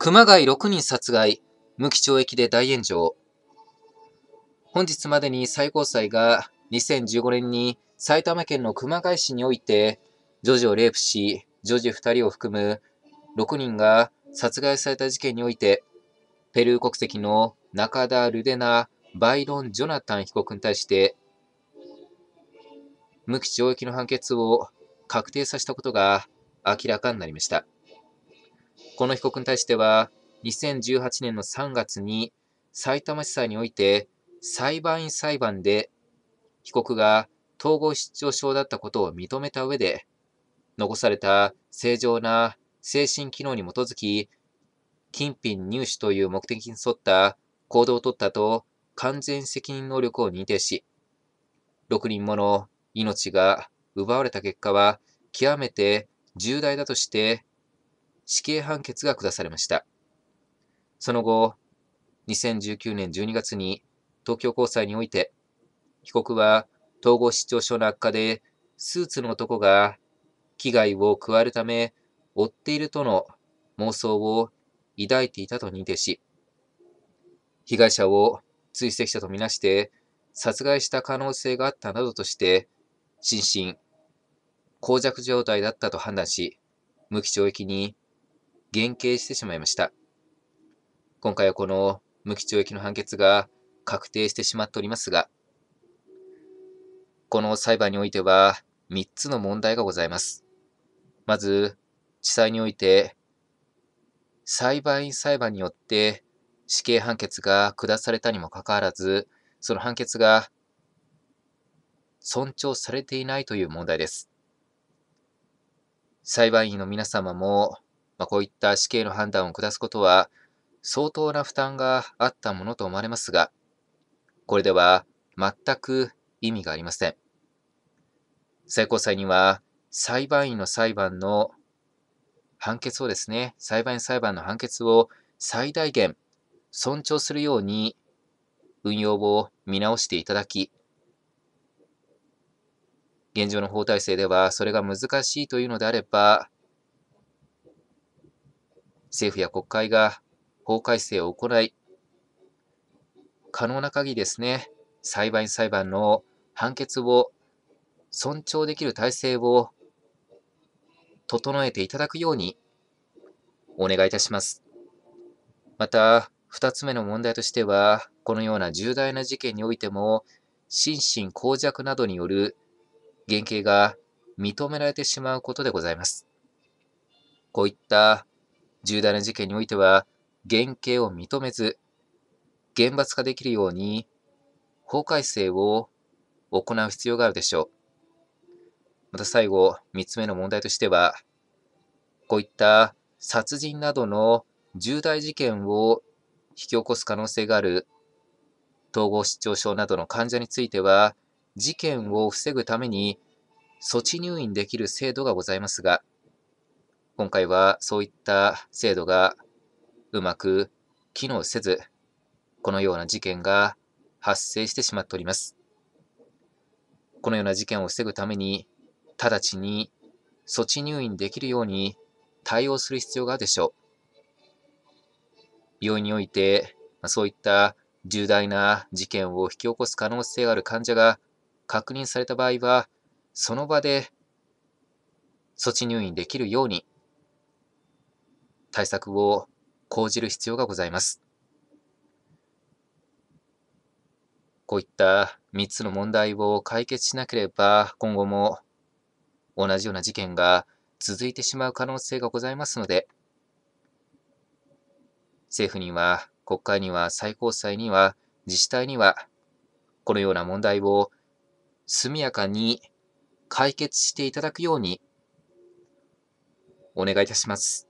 熊谷6人殺害、無期懲役で大炎上。本日までに最高裁が2015年に埼玉県の熊谷市において、女児をレイプし、女児2人を含む6人が殺害された事件において、ペルー国籍の中田ルデナ・バイロン・ジョナタン被告に対して、無期懲役の判決を確定させたことが明らかになりました。この被告に対しては、2018年の3月に、さいたま地裁において、裁判員裁判で、被告が統合失調症だったことを認めた上で、残された正常な精神機能に基づき、金品入手という目的に沿った行動を取ったと完全責任能力を認定し、6人もの命が奪われた結果は極めて重大だとして死刑判決が下されました。その後、2019年12月に東京高裁において、被告は統合失調症の悪化でスーツの男が危害を加えるため追っているとの妄想を抱いていたと認定し、被害者を追跡者とみなして殺害した可能性があったなどとして、心身、膠弱状態だったと判断し、無期懲役に減刑してしまいました。今回はこの無期懲役の判決が確定してしまっておりますが、この裁判においては3つの問題がございます。まず、地裁において、裁判員裁判によって死刑判決が下されたにもかかわらず、その判決が尊重されていないという問題です。裁判員の皆様もまあ、こういった死刑の判断を下すことは、相当な負担があったものと思われますが、これでは全く意味がありません。最高裁には、裁判員の裁判の判決をですね、裁判員裁判の判決を最大限尊重するように運用を見直していただき、現状の法体制ではそれが難しいというのであれば、政府や国会が法改正を行い、可能な限りですね、裁判員裁判の判決を尊重できる体制を整えていただくようにお願いいたします。また、二つ目の問題としては、このような重大な事件においても、心身耗弱などによる減刑が認められてしまうことでございます。こういった重大な事件においては、原型を認めず、厳罰化できるように、法改正を行う必要があるでしょう。また最後、三つ目の問題としては、こういった殺人などの重大事件を引き起こす可能性がある統合失調症などの患者については、事件を防ぐために措置入院できる制度がございますが、今回はそういった制度がうまく機能せず、このような事件が発生してしまっております。このような事件を防ぐために、直ちに措置入院できるように対応する必要があるでしょう。病院において、そういった重大な事件を引き起こす可能性がある患者が確認された場合は、その場で措置入院できるように対策を講じる必要がございます。こういった3つの問題を解決しなければ、今後も同じような事件が続いてしまう可能性がございますので、政府には、国会には、最高裁には、自治体には、このような問題を速やかに解決していただくようにお願いいたします。